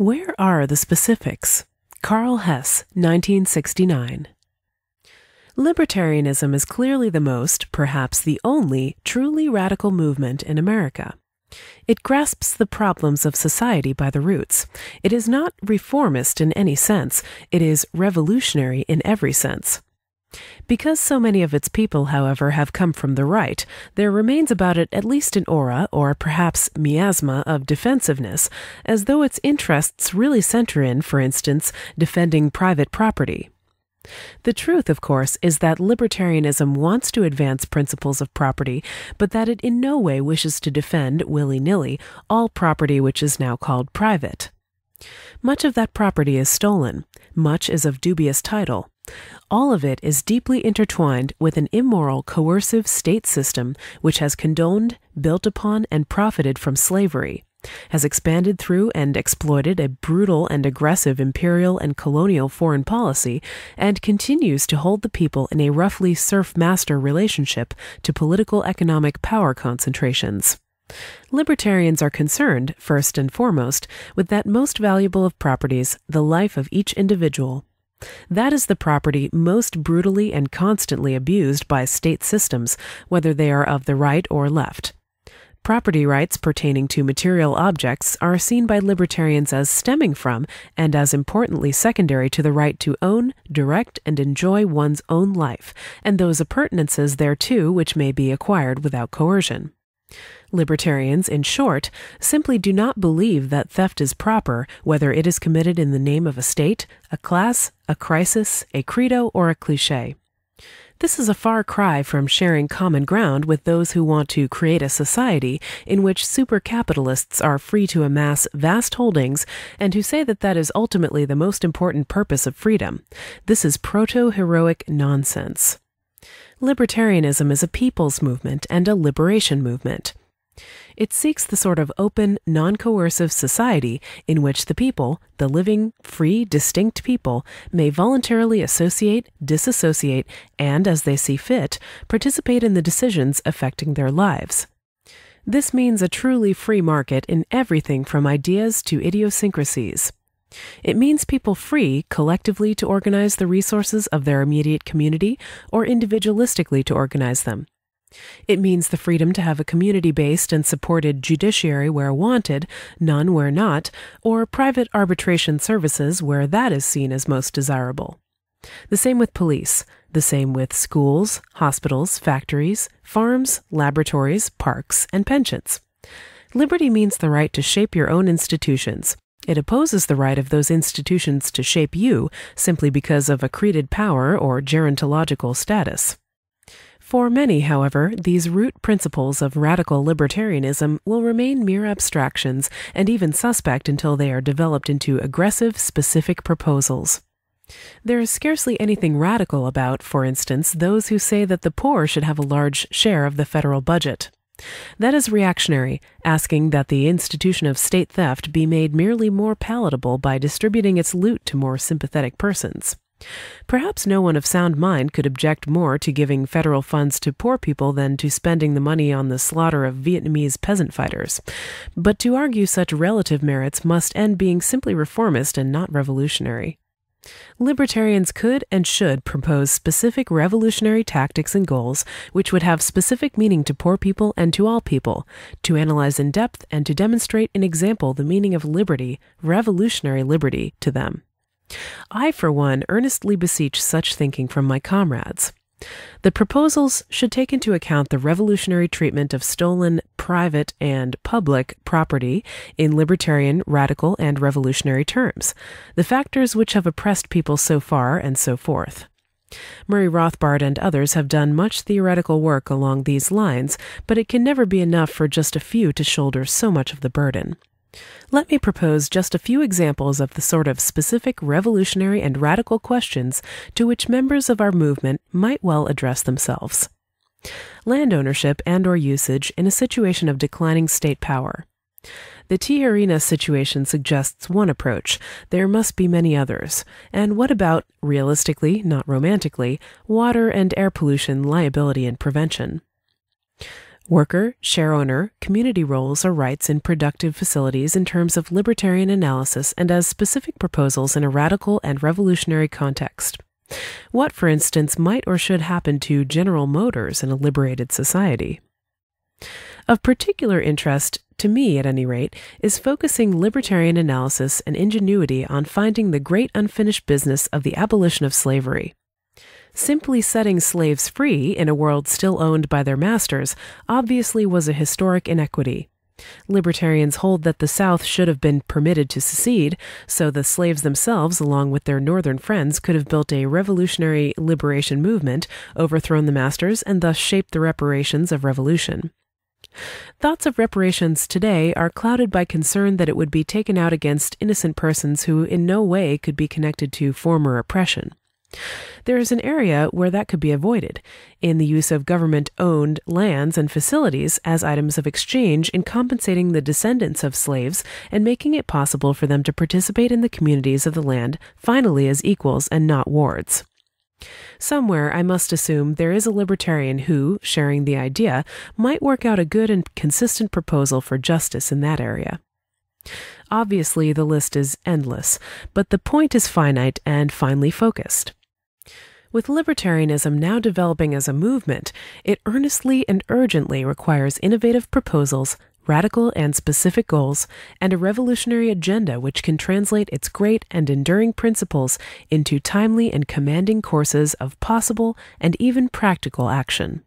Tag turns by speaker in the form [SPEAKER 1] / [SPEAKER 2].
[SPEAKER 1] Where are the specifics? Carl Hess, 1969. Libertarianism is clearly the most, perhaps the only, truly radical movement in America. It grasps the problems of society by the roots. It is not reformist in any sense, it is revolutionary in every sense. Because so many of its people, however, have come from the right, there remains about it at least an aura, or perhaps miasma, of defensiveness, as though its interests really center in, for instance, defending private property. The truth, of course, is that libertarianism wants to advance principles of property, but that it in no way wishes to defend, willy nilly, all property which is now called private. Much of that property is stolen, much is of dubious title, all of it is deeply intertwined with an immoral, coercive state system which has condoned, built upon, and profited from slavery, has expanded through and exploited a brutal and aggressive imperial and colonial foreign policy, and continues to hold the people in a roughly serf master relationship to political economic power concentrations. Libertarians are concerned, first and foremost, with that most valuable of properties, the life of each individual, that is the property most brutally and constantly abused by state systems, whether they are of the right or left. Property rights pertaining to material objects are seen by libertarians as stemming from, and as importantly secondary to the right to own, direct, and enjoy one's own life, and those appurtenances thereto which may be acquired without coercion. Libertarians, in short, simply do not believe that theft is proper, whether it is committed in the name of a state, a class, a crisis, a credo, or a cliche. This is a far cry from sharing common ground with those who want to create a society in which supercapitalists are free to amass vast holdings and who say that that is ultimately the most important purpose of freedom. This is proto heroic nonsense libertarianism is a people's movement and a liberation movement. It seeks the sort of open, non coercive society in which the people, the living, free, distinct people, may voluntarily associate, disassociate, and, as they see fit, participate in the decisions affecting their lives. This means a truly free market in everything from ideas to idiosyncrasies. It means people free collectively to organize the resources of their immediate community or individualistically to organize them. It means the freedom to have a community based and supported judiciary where wanted, none where not, or private arbitration services where that is seen as most desirable. The same with police, the same with schools, hospitals, factories, farms, laboratories, parks, and pensions. Liberty means the right to shape your own institutions, it opposes the right of those institutions to shape you simply because of accreted power or gerontological status. For many, however, these root principles of radical libertarianism will remain mere abstractions and even suspect until they are developed into aggressive, specific proposals. There is scarcely anything radical about, for instance, those who say that the poor should have a large share of the federal budget. That is reactionary, asking that the institution of state theft be made merely more palatable by distributing its loot to more sympathetic persons. Perhaps no one of sound mind could object more to giving federal funds to poor people than to spending the money on the slaughter of Vietnamese peasant fighters. But to argue such relative merits must end being simply reformist and not revolutionary. Libertarians could and should propose specific revolutionary tactics and goals which would have specific meaning to poor people and to all people, to analyze in depth and to demonstrate in example the meaning of liberty, revolutionary liberty, to them. I, for one, earnestly beseech such thinking from my comrades. The proposals should take into account the revolutionary treatment of stolen private and public property in libertarian, radical, and revolutionary terms, the factors which have oppressed people so far, and so forth. Murray Rothbard and others have done much theoretical work along these lines, but it can never be enough for just a few to shoulder so much of the burden. Let me propose just a few examples of the sort of specific revolutionary and radical questions to which members of our movement might well address themselves land ownership and or usage in a situation of declining state power. The T arena situation suggests one approach. There must be many others. And what about, realistically, not romantically, water and air pollution liability and prevention? Worker, shareowner, community roles or rights in productive facilities in terms of libertarian analysis and as specific proposals in a radical and revolutionary context. What, for instance, might or should happen to General Motors in a liberated society? Of particular interest, to me at any rate, is focusing libertarian analysis and ingenuity on finding the great unfinished business of the abolition of slavery. Simply setting slaves free in a world still owned by their masters obviously was a historic inequity. Libertarians hold that the South should have been permitted to secede, so the slaves themselves, along with their Northern friends, could have built a revolutionary liberation movement, overthrown the masters, and thus shaped the reparations of revolution. Thoughts of reparations today are clouded by concern that it would be taken out against innocent persons who in no way could be connected to former oppression there is an area where that could be avoided in the use of government owned lands and facilities as items of exchange in compensating the descendants of slaves and making it possible for them to participate in the communities of the land finally as equals and not wards. Somewhere, I must assume, there is a libertarian who, sharing the idea, might work out a good and consistent proposal for justice in that area. Obviously, the list is endless, but the point is finite and finely focused. With libertarianism now developing as a movement, it earnestly and urgently requires innovative proposals, radical and specific goals, and a revolutionary agenda which can translate its great and enduring principles into timely and commanding courses of possible and even practical action.